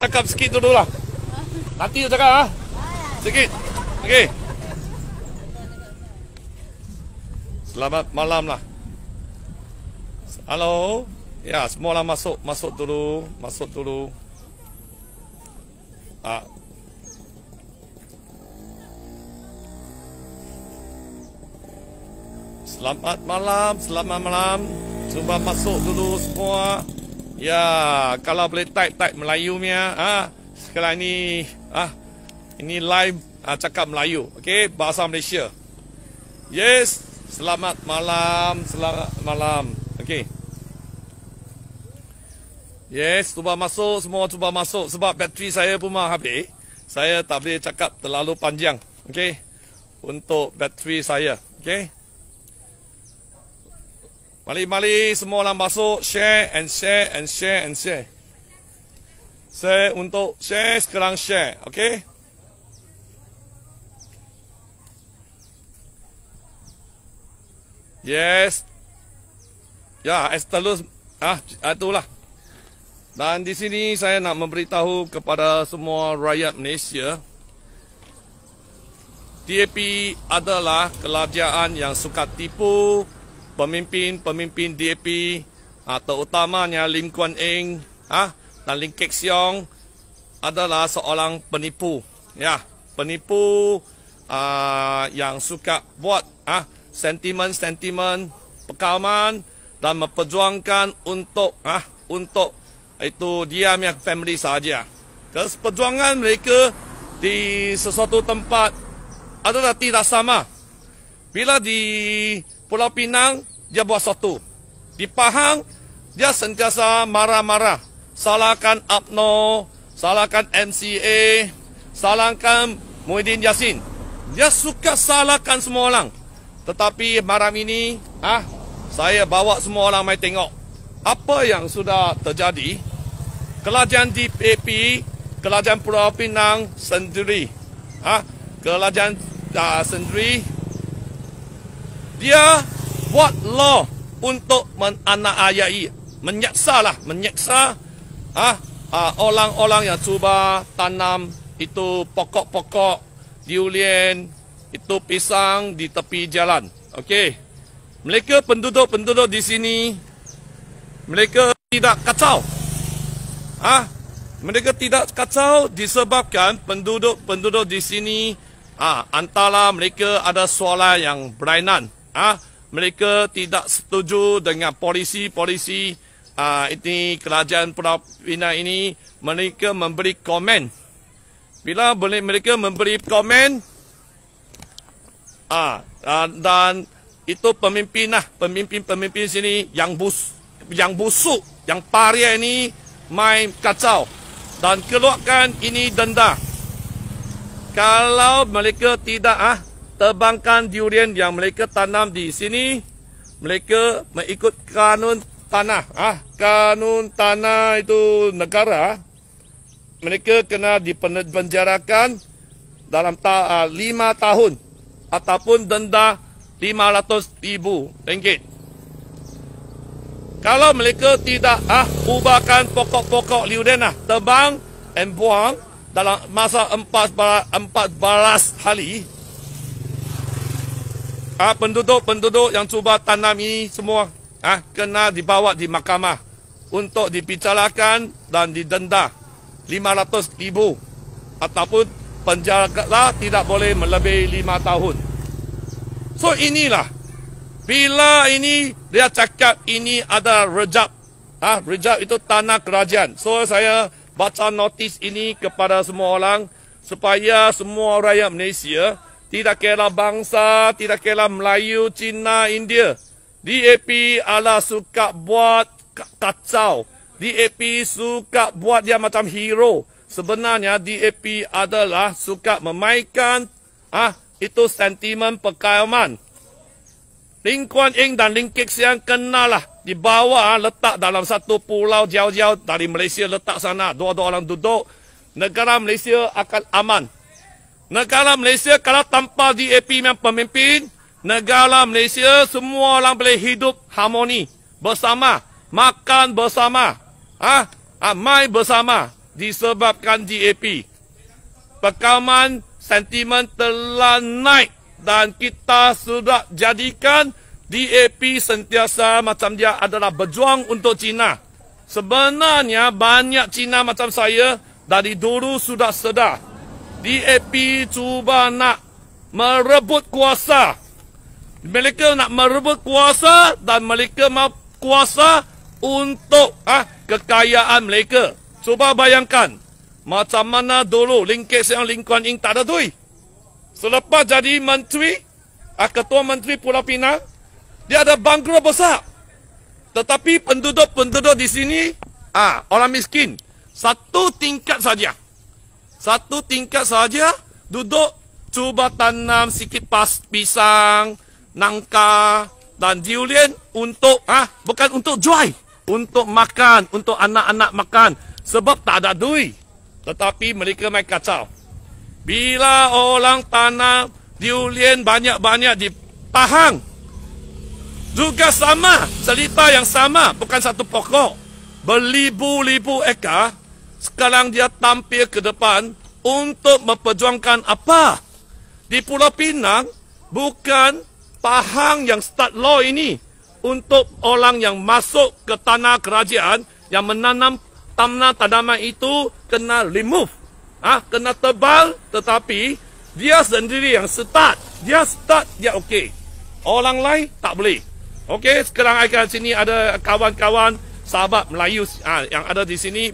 Cakap sikit dulu lah. Nanti tu cakap ha? Sikit. Okay. Selamat malam lah. Hello. Ya, semua lah masuk. Masuk dulu. Masuk dulu. Ah. Selamat malam, selamat malam. Cuba masuk dulu semua. Ya, kalau boleh type-type Melayu mia. ah, ha, sekarang ni, ah, ha, ini live ha, cakap Melayu, okey, bahasa Malaysia. Yes, selamat malam, selamat malam, okey. Yes, cuba masuk, semua cuba masuk sebab bateri saya pun mah habis. Saya tak boleh cakap terlalu panjang, okey, untuk bateri saya, okey. Mali-mali semua orang masuk Share and share and share and share Share untuk share sekarang share Okay Yes Ya Estelus ah, ah, Itulah Dan di sini saya nak memberitahu kepada semua rakyat Malaysia TAP adalah kerajaan yang suka tipu pemimpin-pemimpin DAP ha, utamanya Lim Kuan Eng ha, dan Lim Kek Siong adalah seorang penipu ya penipu uh, yang suka buat uh, ah, sentimen-sentimen pekaman dan memperjuangkan untuk uh, untuk itu dia punya family saja. Kes perjuangan mereka di sesuatu tempat adalah tidak sama. Bila di Pulau Pinang, dia buat satu. Di Pahang, dia sentiasa marah-marah. Salahkan UMNO, salahkan MCA, salahkan Muhyiddin Yassin. Dia suka salahkan semua orang. Tetapi malam ini, ah, saya bawa semua orang mai tengok apa yang sudah terjadi. Kelajian DPP, Kelajian Pulau Pinang sendiri. Ah, ha, Kelajian ah, sendiri dia buat law untuk menganiayai menyaksalah menyeksa ah ha, ha, orang-orang yang cuba tanam itu pokok-pokok diulian itu pisang di tepi jalan okey mereka penduduk-penduduk di sini mereka tidak kacau ah mereka tidak kacau disebabkan penduduk-penduduk di sini ah antara mereka ada soalan yang berlainan ah ha? mereka tidak setuju dengan polisi-polisi ah ha, ini kerajaan Pina ini mereka memberi komen bila boleh mereka memberi komen ah ha, dan itu pemimpin lah pemimpin-pemimpin sini yang bus yang busuk yang paria ini main kacau dan keluarkan ini denda kalau mereka tidak ah Terbangkan durian yang mereka tanam di sini. Mereka mengikut kanun tanah. Ah, kanun tanah itu negara. Mereka kena dipenjarakan dalam ta, uh, ah, 5 tahun ataupun denda lima ratus ribu ringgit. Kalau mereka tidak ah ubahkan pokok-pokok liudena, ah, tebang dan buang dalam masa empat 14 hari Ah, penduduk-penduduk yang cuba tanam ini semua ah kena dibawa di mahkamah untuk dibicarakan dan didenda lima ratus ribu ataupun penjara tidak boleh melebihi lima tahun. So inilah bila ini dia cakap ini ada rejab. Ah, ha, rejab itu tanah kerajaan. So saya baca notis ini kepada semua orang supaya semua rakyat Malaysia tidak kira bangsa, tidak kira Melayu, Cina, India. DAP adalah suka buat kacau. DAP suka buat dia macam hero. Sebenarnya DAP adalah suka memainkan ah itu sentimen perkawaman. Ling Kuan Ying dan Ling Kek Siang kenal lah. Di bawah ah, letak dalam satu pulau jauh-jauh dari Malaysia letak sana. Dua-dua orang duduk. Negara Malaysia akan aman. Negara Malaysia kalau tanpa DAP yang pemimpin, negara Malaysia semua orang boleh hidup harmoni bersama, makan bersama, ah, ha? ha, main bersama disebabkan DAP. Pekaman sentimen telah naik dan kita sudah jadikan DAP sentiasa macam dia adalah berjuang untuk China. Sebenarnya banyak China macam saya dari dulu sudah sedar DAP cuba nak merebut kuasa. Mereka nak merebut kuasa dan mereka mahu kuasa untuk ah ha, kekayaan mereka. Cuba bayangkan macam mana dulu Lingkis yang lingkuan ing tak ada duit. Selepas jadi menteri, ah, ketua menteri Pulau Pinang, dia ada bangkrut besar. Tetapi penduduk-penduduk di sini, ah, orang miskin, satu tingkat saja. Satu tingkat saja duduk cuba tanam sikit pas pisang, nangka dan durian untuk ah ha, bukan untuk joy, untuk makan, untuk anak-anak makan sebab tak ada duit. Tetapi mereka main kacau. Bila orang tanam durian banyak-banyak di Pahang juga sama, cerita yang sama, bukan satu pokok. Berlibu-libu ekar sekarang dia tampil ke depan untuk memperjuangkan apa? Di Pulau Pinang, bukan Pahang yang start law ini untuk orang yang masuk ke tanah kerajaan yang menanam tanah tanaman itu kena remove. Ah, ha? kena tebal tetapi dia sendiri yang start. Dia start, dia okey. Orang lain tak boleh. Okey, sekarang saya kat sini ada kawan-kawan sahabat Melayu ha, yang ada di sini.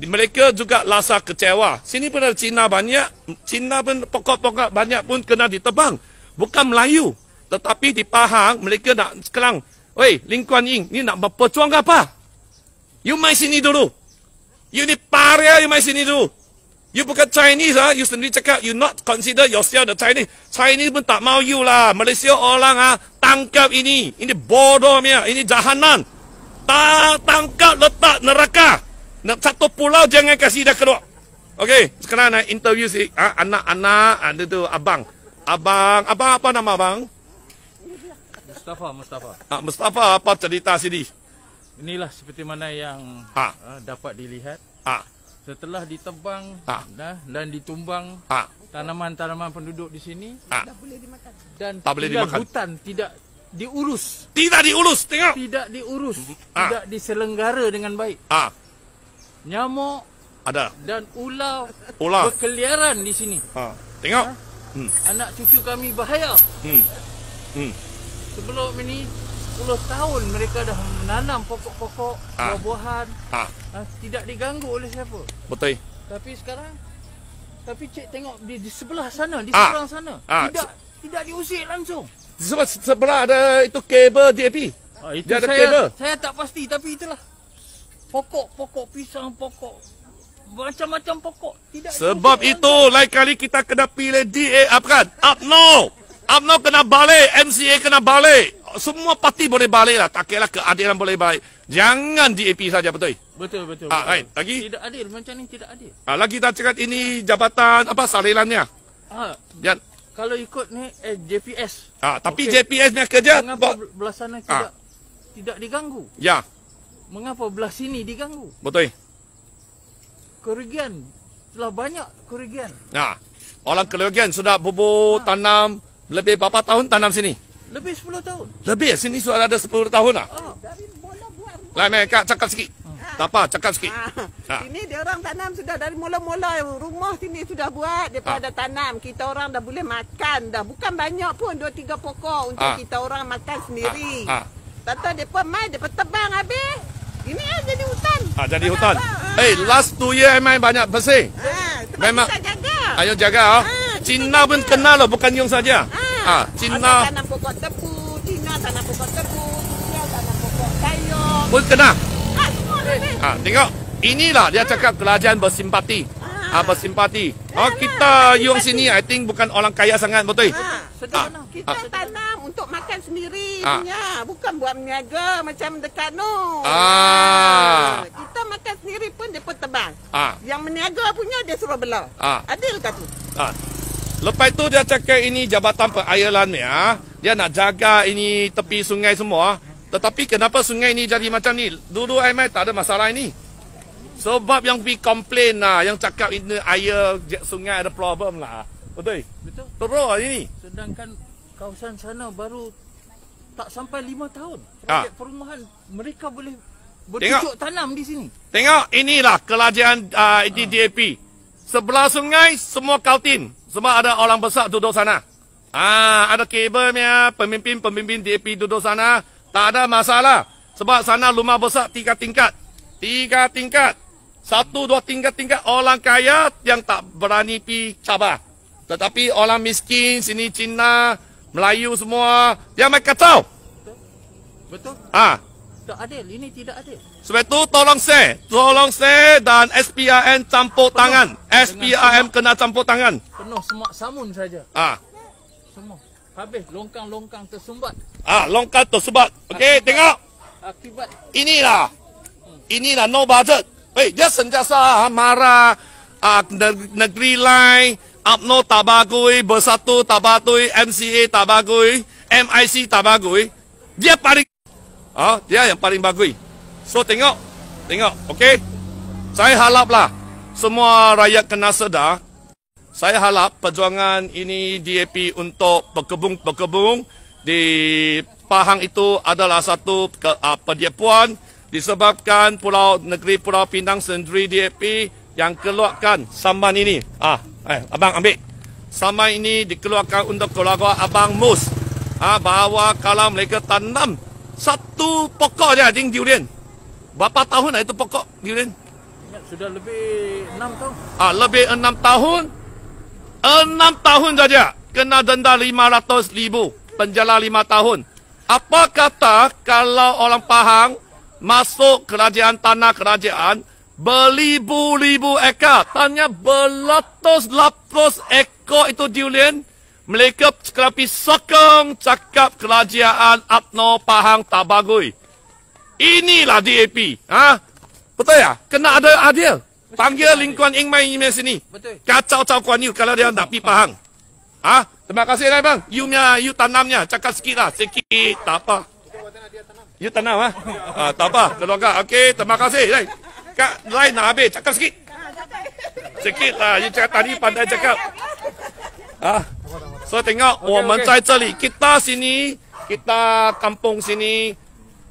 Di mereka juga rasa kecewa. Sini pun ada Cina banyak, Cina pun pokok-pokok banyak pun kena ditebang. Bukan Melayu, tetapi di Pahang mereka nak sekarang, Oi, Lin Kuan Ying, ni nak berpejuang apa? You mai sini dulu. You ni paria, you mai sini dulu. You bukan Chinese ah, you sendiri cakap you not consider yourself the Chinese. Chinese pun tak mau you lah. Malaysia orang ah tangkap ini. Ini bodoh mia, ini jahanan. Tak tangkap letak neraka nak satu pulau jangan kasih dah keluar. Okey, sekarang nak interview si ha, anak-anak ada ah, tu abang. Abang, apa apa nama abang? Mustafa, Mustafa. Ah, Mustafa apa cerita sini? Inilah seperti mana yang ha. uh, dapat dilihat. Ha. Setelah ditebang ha. dah, dan ditumbang ha. tanaman-tanaman penduduk di sini ha. dah boleh dimakan. Dan tak boleh dimakan. hutan tidak diurus. Tidak diurus, tengok. Tidak diurus, ha. tidak diselenggara dengan baik. Ha nyamuk ada dan ular ular berkeliaran di sini ha tengok ha? hmm anak cucu kami bahaya hmm hmm sebelum ini 10 tahun mereka dah menanam pokok-pokok ha. buah-buahan ha. ha tidak diganggu oleh siapa betul tapi sekarang tapi cik tengok di, di sebelah sana di ha. seberang sana ha. tidak tidak diusik langsung sebab sebelah ada itu kabel DAP. Ah, ha, itu ada saya, kabel. Saya tak pasti tapi itulah pokok-pokok pisang pokok macam-macam pokok tidak sebab itu lain kali kita kena pilih DA apkan ah, apno apno kena balik MCA kena balik semua parti boleh balik lah tak kira lah keadilan boleh balik jangan DAP saja betul betul betul, ah, betul. Ah, right. lagi tidak adil macam ni tidak adil ah, lagi kita cakap ini jabatan apa salinannya ah, Biar. kalau ikut ni eh, JPS ah, tapi okay. JPS ni kerja mengapa belasan tidak ah. tidak diganggu ya mengapa belah sini diganggu. Betul. Kerugian telah banyak kerugian. Nah, ha. orang kerugian sudah bubuh ha. tanam lebih berapa tahun tanam sini? Lebih 10 tahun. Lebih sini sudah ada 10 tahun lah. Oh. Dari mula buat. Lain kak cakap sikit. Ha. Tak apa, cakap sikit. Ah, ha. Ha. Ini orang tanam sudah dari mula-mula rumah sini sudah buat daripada ha. tanam. Kita orang dah boleh makan dah. Bukan banyak pun 2 3 pokok untuk ha. kita orang makan ha. sendiri. Ha. ha. Tentu depa mai depa tebang habis. Ini ah, jadi hutan. Ah, jadi hutan. eh, ah. last two year I main banyak bersih. Ha, ah, Memang. Kan jaga. Ayo jaga oh. Ah, Cina pun kenal loh, bukan Yong saja. Ha, ah. ah Cina. Ada tanam pokok tebu, Cina tanam pokok tebu, Rusia tanam pokok kayu. Pun kenal. Ha, ah, semua ni. Ha, ah, tengok. Inilah dia cakap kerajaan bersimpati ah, bersimpati. Oh, ah, ah, kita ah, yang sini I think bukan orang kaya sangat betul. Ha. Ah, sedih ah, Kita ah, tanam untuk makan sendiri ah, bukan buat meniaga macam dekat no. Ah. ah, kita makan sendiri pun dia pun tebal. Ah, yang meniaga punya dia suruh bela. Ah, Adil ke tu? Ah. Lepas tu dia cakap ini jabatan perairan ni ya. Dia nak jaga ini tepi sungai semua. Ah. Tetapi kenapa sungai ni jadi macam ni? Dulu air mai tak ada masalah ini. Sebab yang pergi komplain lah, yang cakap ini air sungai ada problem lah. Betul? Betul. Teruk ni. Sedangkan kawasan sana baru tak sampai lima tahun. Projek ah. ha. perumahan mereka boleh bercucuk tanam di sini. Tengok inilah kelajian uh, ah, DAP. Ha. Sebelah sungai semua kaltin. Sebab ada orang besar duduk sana. Ah ha, ada kabelnya, pemimpin-pemimpin DAP duduk sana. Tak ada masalah. Sebab sana rumah besar tiga tingkat. Tiga tingkat. Satu, dua, tingkat, tingkat orang kaya yang tak berani pi cabar. Tetapi orang miskin, sini Cina, Melayu semua, dia mereka kacau, Betul? Ah. Tak adil, ini tidak adil. Sebab itu tolong saya, tolong saya dan SPRM campur penuh tangan. SPRM kena campur tangan. Penuh semua samun saja. Ah. Semua. Habis longkang-longkang tersumbat. Ah, longkang tersumbat. Okey, tengok. Akibat. Inilah. Inilah no budget. Hey, dia sentiasa marah uh, negeri lain UMNO tak bagus, Bersatu tak bagus, MCA tak bagus, MIC tak bagus. Dia paling uh, dia yang paling bagus. So tengok, tengok, okey. Saya halaplah. semua rakyat kena sedar. Saya halap. perjuangan ini DAP untuk pekebung-pekebung di Pahang itu adalah satu ke, uh, ah, pedia disebabkan pulau negeri Pulau Pinang sendiri DAP yang keluarkan saman ini. Ah, eh, abang ambil. Saman ini dikeluarkan untuk keluarga abang Mus. Ah, bahawa kalau mereka tanam satu pokok saja ding durian. Berapa tahun lah itu pokok durian? Sudah lebih enam tahun. Ah, lebih enam tahun. Enam tahun saja. Kena denda ratus ribu Penjara lima tahun. Apa kata kalau orang Pahang masuk kerajaan tanah kerajaan beribu-ribu ekar. Tanya belatos latus ekor itu Julian Mereka sekarang sokong cakap kerajaan Abno Pahang tabagui Inilah DAP. Ha? Betul ya? Kena ada adil. Panggil lingkungan Ing Mai Ing sini. Kacau-cau kau you kalau dia tak pi Pahang. Ha? Terima kasih, Bang. You, you tanamnya. Cakap sikit lah. Sikit. Tak apa. You tak nak, ha? Tak apa, tolong kak. Okey, terima kasih. Lai. Kak, lain nak habis. Cakap sikit. Sikit lah. You cakap tadi, pandai cakap. Ah, so, tengok. Okay, okay. Sini, kita sini, kita kampung sini,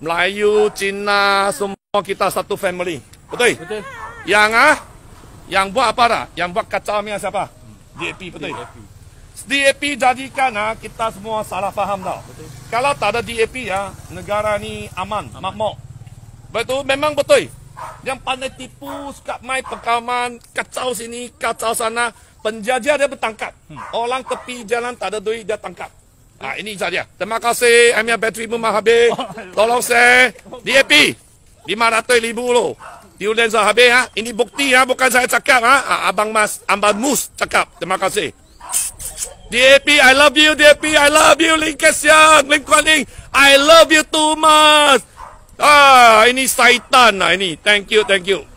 Melayu, Cina, semua kita satu family. Betul? Betul. Yang ah, yang buat apa dah? Yang buat kacau ni siapa? DAP, betul? DAP. DAP jadikan ah, kita semua salah faham tau. Betul. Kalau tak ada DAP ya, negara ni aman, aman. makmur. Betul, memang betul. Yang pandai tipu, suka main pengkaman, kacau sini, kacau sana. Penjajah dia bertangkap. Hmm. Orang tepi jalan tak ada duit, dia tangkap. Ah ini saja. Terima kasih, Amir Bateri Mahabe. Oh, ya. Tolong saya, DAP. 500 ribu loh. Diulian Zahabe ha? Ini bukti ya, bukan saya cakap ha? ha Abang Mas, Abang Mus cakap. Terima kasih. DAP, I love you. DAP, I love you. Lin Kes Yang, Lin Kuan Ling, I love you too much. Ah, ini syaitan lah ini. Thank you, thank you.